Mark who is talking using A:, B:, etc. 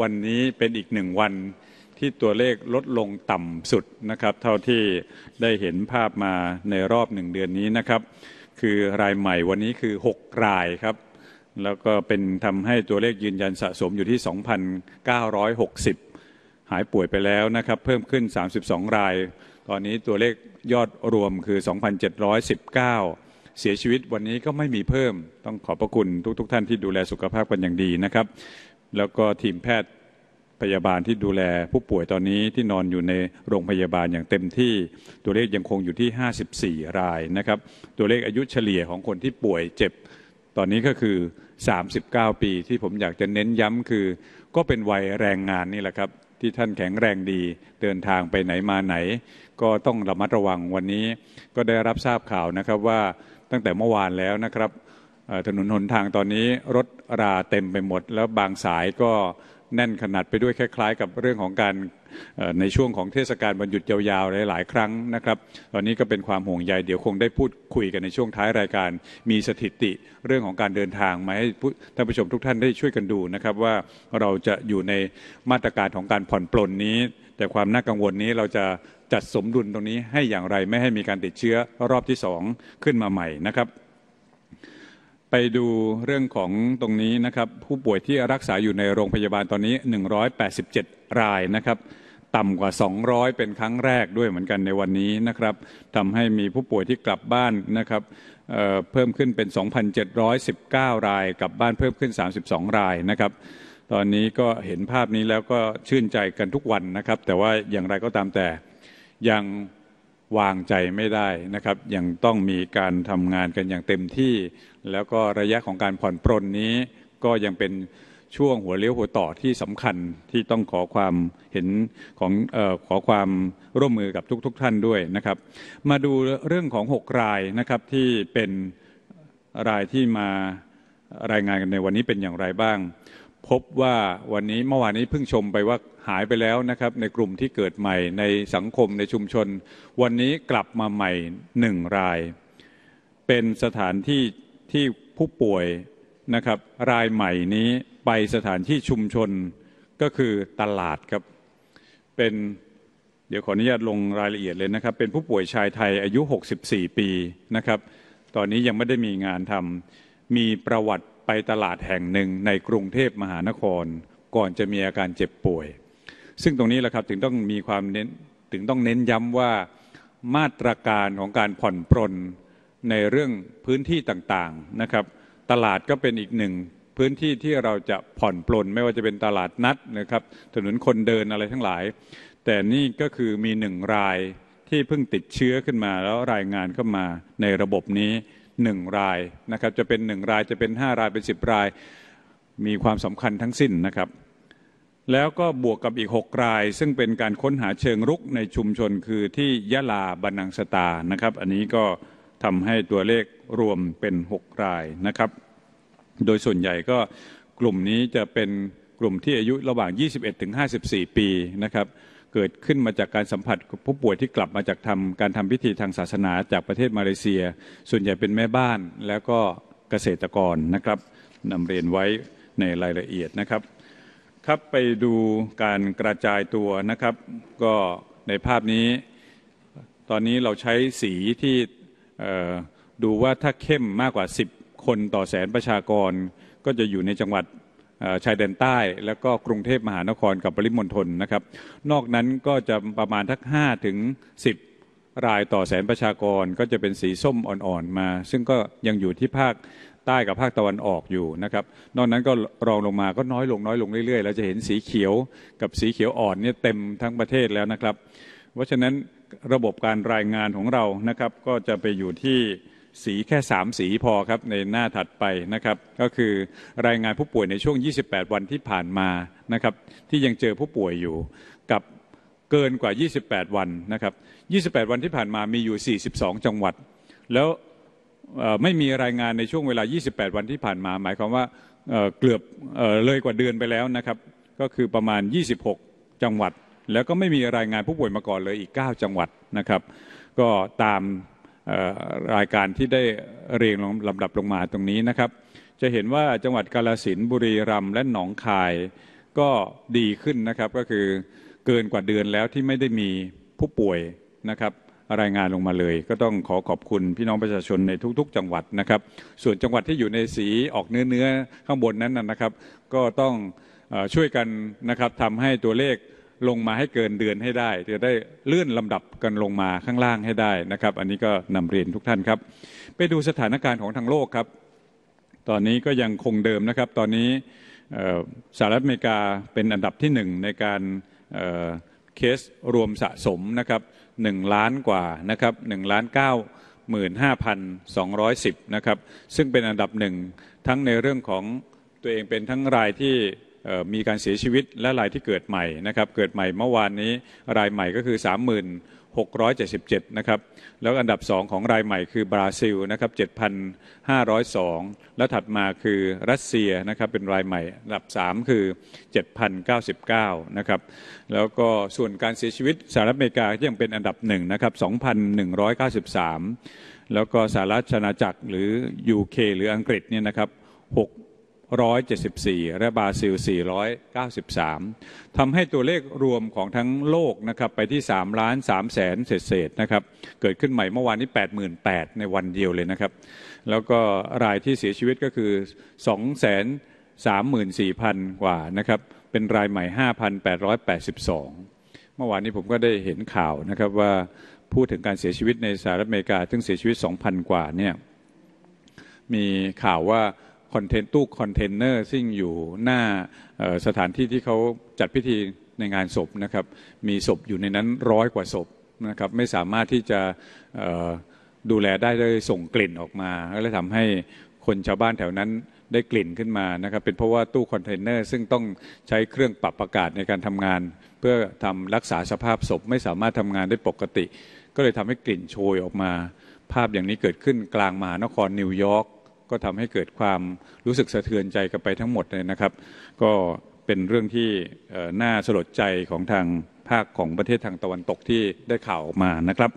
A: วันนี้เป็นอีกหนึ่งวันที่ตัวเลขลดลงต่ำสุดนะครับ เท่าที่ได้เห็นภาพมาในรอบหนึ่งเดือนนี้นะครับ คือรายใหม่วันนี้คือ 6 รายครับแล้วก็เป็นทำให้ตัวเลขยืนยันสะสมอยู่ที่2,960 หายป่วยไปแล้วนะครับ เพิ่มขึ้น 32 ราย ตอนนี้ตัวเลขยอดรวมคือ 2,719 เสียชีวิตวันนี้ก็ไม่มีเพิ่มต้องขอบพระคุณทุก ๆท่านที่ดูแลสุขภาพกันอย่างดีนะครับแล้วก็ทีมแพทย์พยาบาลที่ดูแลผู้ป่วยตอนนี้ที่นอนอยู่ในโรงพยาบาลอย่างเต็มที่ ตัวเลขยังคงอยู่ที่ 54 รายนะครับ ตัวเลขอายุเฉลี่ยของคนที่ป่วยเจ็บตอนนี้ก็คือ 39 ปีที่ผมอยากจะเน้นย้ำคือ ก็เป็นวัยแรงงานนี่แหละครับ ที่ท่านแข็งแรงดีเดินทางไปไหนมาไหน ก็ต้องระมัดระวังวันนี้ ก็ได้รับทราบข่าวนะครับว่าตั้งแต่เมื่อวานแล้วนะครับถนนหนทางตอนนี้รถราเต็มไปหมด แล้วบางสายก็แน่นขนาดไปด้วยคล้ายๆ กับเรื่องของการในช่วงของเทศกาลวันหยุดยาวๆหลายๆครั้งนะครับ ตอนนี้ก็เป็นความห่วงใยเดี๋ยวคงได้พูดคุยกันในช่วงท้ายรายการ มีสถิติเรื่องของการเดินทางมาให้ท่านผู้ชมทุกท่านได้ช่วยกันดูนะครับว่าเราจะอยู่ในมาตรการของการผ่อนปลนนี้ แต่ความน่ากังวลนี้เราจะจัดสมดุลตรงนี้ให้อย่างไรไม่ให้มีการติดเชื้อรอบที่2ขึ้นมาใหม่นะครับไปดูเรื่องของตรงนี้นะครับผู้ป่วยที่รักษาอยู่ในโรงพยาบาลตอนนี้ 187 รายนะครับต่ำกว่า 200 เป็นครั้งแรกด้วยเหมือนกันในวันนี้นะครับทำให้มีผู้ป่วยที่กลับบ้านนะครับเเพิ่มขึ้นเป็น 2,719 รายกลับบ้านเพิ่มขึ้น 32 รายนะครับตอนนี้ก็เห็นภาพนี้แล้วก็ชื่นใจกันทุกวันนะครับแต่ว่าอย่างไรก็ตามแต่ยังวางใจไม่ได้นะครับยังต้องมีการทำงานกันอย่างเต็มที่แล้วก็ระยะของการผ่อนปรนนี้ก็ยังเป็นช่วงหัวเลี้ยว หัวต่อที่สำคัญที่ต้องขอความเห็นของอขอความร่วมมือกับทุกๆทท่านด้วยนะครับ มาดูเรื่องของ6รายนะครับที่เป็นรายที่มารายงานกันในวันนี้เป็นอย่างไรบ้างพบว่าวันนี้เมื่อวานนี้เพิ่งชมไปว่าหายไปแล้วนะครับในกลุ่มที่เกิดใหม่ในสังคมในชุมชน วันนี้กลับมาใหม่หนึ่งราย เป็นสถานที่ที่ผู้ป่วยนะครับรายใหม่นี้ไปสถานที่ชุมชนก็คือตลาดครับเป็นเดี๋ยวขออนุญาตลงรายละเอียดเลยนะครับเป็นผู้ป่วยชายไทยอายุ64ปีนะครับ ตอนนี้ยังไม่ได้มีงานทำมีประวัติไปตลาดแห่งหนึ่งในกรุงเทพมหานคร ก่อนจะมีอาการเจ็บป่วย ซึ่งตรงนี้แหละครับถึงต้องมีความเน้นถึงต้องเน้นย้ำว่ามาตรการของการผ่อนปรนในเรื่องพื้นที่ต่างๆนะครับ ตลาดก็เป็นอีกหนึ่ง พื้นที่ที่เราจะผ่อนปลนไม่ว่าจะเป็นตลาดนัดนะครับ ถนนคนเดินอะไรทั้งหลาย แต่นี่ก็คือมีหนึ่งรายที่เพิ่งติดเชื้อขึ้นมา แล้วรายงานเข้ามาในระบบนี้1 รายนะครับจะเป็น 1 รายจะเป็น 5 รายเป็น 10 ราย มีความสำคัญทั้งสิ้นนะครับ แล้วก็บวกกับอีก 6 ราย ซึ่งเป็นการค้นหาเชิงรุกในชุมชนคือที่ยะลาบันังสตานะครับ อันนี้ก็ทำให้ตัวเลขรวมเป็น 6 รายนะครับ โดยส่วนใหญ่ก็กลุ่มนี้จะเป็นกลุ่มที่อายุระหว่าง 21ถึง54 ปีนะครับเกิดขึ้นมาจากการสัมผัสผู้ป่วยที่กลับมาจากทำการทำพิธีทางศาสนาจากประเทศมาเลเซีย ส่วนใหญ่เป็นแม่บ้านแล้วก็เกษตรกรนะครับนำเรียนไว้ในรายละเอียดนะครับ ครับไปดูการกระจายตัวนะครับก็ในภาพนี้ ตอนนี้เราใช้สีที่ดูว่าถ้าเข้มมากกว่า 10 คนต่อแสนประชากรก็จะอยู่ในจังหวัดชายแดนใต้แล้วก็กรุงเทพมหานครกับปริมณฑลนะครับ นอกนั้นก็จะประมาณทัก5ถึง10 รายต่อแสนประชากรก็จะเป็นสีส้มอ่อนๆ มา ซึ่งก็ยังอยู่ที่ภาคใต้กับภาคตะวันออกอยู่นะครับนอกนั้นก็รองลงมาก็น้อยลงน้อยลงเรื่อยๆแล้วจะเห็นสีเขียวกับสีเขียวอ่อนเนี่ยเต็มทั้งประเทศแล้วนะครับ เพราะฉะนั้นระบบการรายงานของเรานะครับก็จะไปอยู่ที่สีแค่3สีพอครับในหน้าถัดไปนะครับก็คือรายงานผู้ป่วยในช่วง28วันที่ผ่านมานะครับที่ยังเจอผู้ป่วยอยู่กับเกินกว่า28วันนะครับ28วันที่ผ่านมามีอยู่42จังหวัด แล้วไม่มีรายงานในช่วงเวลา28วันที่ผ่านมา หมายความว่าเกือบเลยกว่าเดือนไปแล้วนะครับก็คือประมาณ26จังหวัด แล้วก็ไม่มีรายงานผู้ป่วยมาก่อนเลยอีก9จังหวัดนะครับ ก็ตามรายการที่ได้เรียงลำดับลงมาตรงนี้นะครับ จะเห็นว่าจังหวัดกาลสินบุรีรัมย์และหนองคาย ก็ดีขึ้นนะครับก็คือเกินกว่าเดือนแล้วที่ไม่ได้มีผู้ป่วยนะครับรายงานลงมาเลย ก็ต้องขอขอบคุณพี่น้องประชาชนในทุกๆจังหวัดนะครับ ส่วนจังหวัดที่อยู่ในสีออกเนื้อเนื้อข้างบนนั้นนะครับ ก็ต้องช่วยกันนะครับทำให้ตัวเลขลงมาให้เกินเดือนให้ได้จะได้เลื่อนลำดับกันลงมาข้างล่างให้ได้นะครับ อันนี้ก็นำเรียนทุกท่านครับ ไปดูสถานการณ์ของทางโลกครับตอนนี้ก็ยังคงเดิมนะครับ ตอนนี้สหรัฐอเมริกาเป็นอันดับที่หนึ่งในการเคสรวมสะสมนะครับหนึ่งล้านกว่านะครับหนึ่งล้านเก้าหมื่นห้าพันสองร้อยสิบนะครับซึ่งเป็นอันดับหนึ่งทั้งในเรื่องของตัวเองเป็นทั้งรายที่มีการเสียชีวิตและรายที่เกิดใหม่นะครับ เกิดใหม่เมื่อวานนี้รายใหม่ก็คือ 3 6 7 7นะครับ แล้วอันดับ 2 ของรายใหม่ คือบราซิลนะครับ7,502แล้วถัดมาคือรัสเซียนะครับเป็นรายใหม่อันดับ3คือ7,099นะครับ แล้วก็ส่วนการเสียชีวิตสหรัฐอเมริกายังเป็นอันดับ1นะครับ2,193แล้วก็สหรัฐชนาจักรหรือ UK หรืออังกฤษเนี่ยนะครับ6 4 7 4 และบราซิล 493ทำให้ตัวเลขรวมของทั้งโลกนะครับ ไปที่3ล้าน3แสนเศษนะครับ เกิดขึ้นใหม่เมื่อวานนี้ 88,000 ในวันเดียวเลยนะครับ แล้วก็รายที่เสียชีวิตก็คือ2 3 4 0 0 0 กว่านะครับ เป็นรายใหม่ 5,882เมื่อวานนี้ผมก็ได้เห็นข่าวนะครับว่าพูดถึงการเสียชีวิตในสหรัฐอเมริกาซึ่งเสียชีวิต2,000กว่าเนี่ยมีข่าวว่าคอนเทนต์ตู้ คอนเทนเนอร์ซึ่งอยู่หน้าสถานที่ที่เขาจัดพิธีในงานศพนะครับ มีศพอยู่ในนั้นร้อยกว่าศพนะครับไม่สามารถที่จะดูแลได้เลยส่งกลิ่นออกมาและทำให้คนชาวบ้านแถวนั้นได้กลิ่นขึ้นมา นะครับ เป็นเพราะว่า ตู้คอนเทนเนอร์ซึ่งต้องใช้เครื่องปรับอากาศในการทำงาน เพื่อทำรักษาสภาพศพไม่สามารถทำงานได้ปกติ ก็เลยทำให้กลิ่นโชยออกมา ภาพอย่างนี้เกิดขึ้นกลางมหานครนิวยอร์กก็ทำให้เกิดความรู้สึกสะเทือนใจกันไปทั้งหมดเลยนะครับ ก็เป็นเรื่องที่น่าสลดใจของทางภาคของประเทศทางตะวันตกที่ได้ข่าวออกมานะครับ